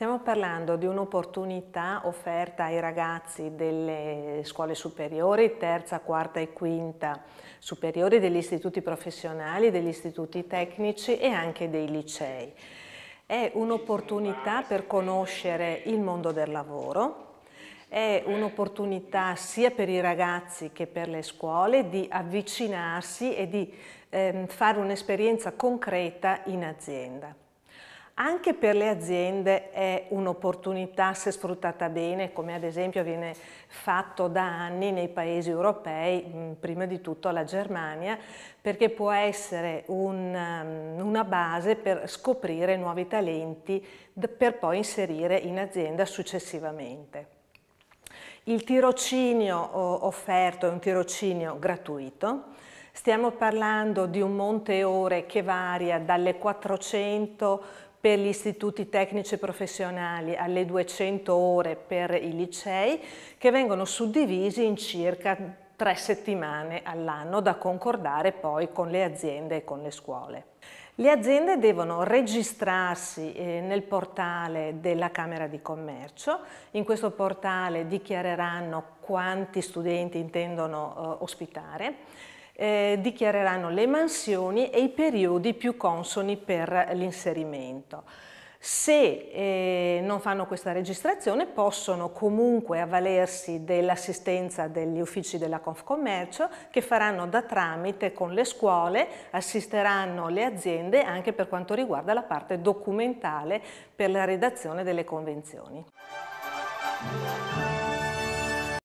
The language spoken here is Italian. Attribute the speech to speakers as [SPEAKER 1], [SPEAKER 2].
[SPEAKER 1] Stiamo parlando di un'opportunità offerta ai ragazzi delle scuole superiori, terza, quarta e quinta superiori, degli istituti professionali, degli istituti tecnici e anche dei licei. È un'opportunità per conoscere il mondo del lavoro, è un'opportunità sia per i ragazzi che per le scuole di avvicinarsi e di ehm, fare un'esperienza concreta in azienda anche per le aziende è un'opportunità se sfruttata bene, come ad esempio viene fatto da anni nei paesi europei, mm, prima di tutto la Germania, perché può essere un, mm, una base per scoprire nuovi talenti per poi inserire in azienda successivamente. Il tirocinio offerto è un tirocinio gratuito, stiamo parlando di un monte ore che varia dalle 400 per gli istituti tecnici e professionali, alle 200 ore per i licei, che vengono suddivisi in circa tre settimane all'anno da concordare poi con le aziende e con le scuole. Le aziende devono registrarsi eh, nel portale della Camera di Commercio, in questo portale dichiareranno quanti studenti intendono eh, ospitare, eh, dichiareranno le mansioni e i periodi più consoni per l'inserimento. Se eh, non fanno questa registrazione possono comunque avvalersi dell'assistenza degli uffici della Confcommercio che faranno da tramite con le scuole, assisteranno le aziende anche per quanto riguarda la parte documentale per la redazione delle convenzioni.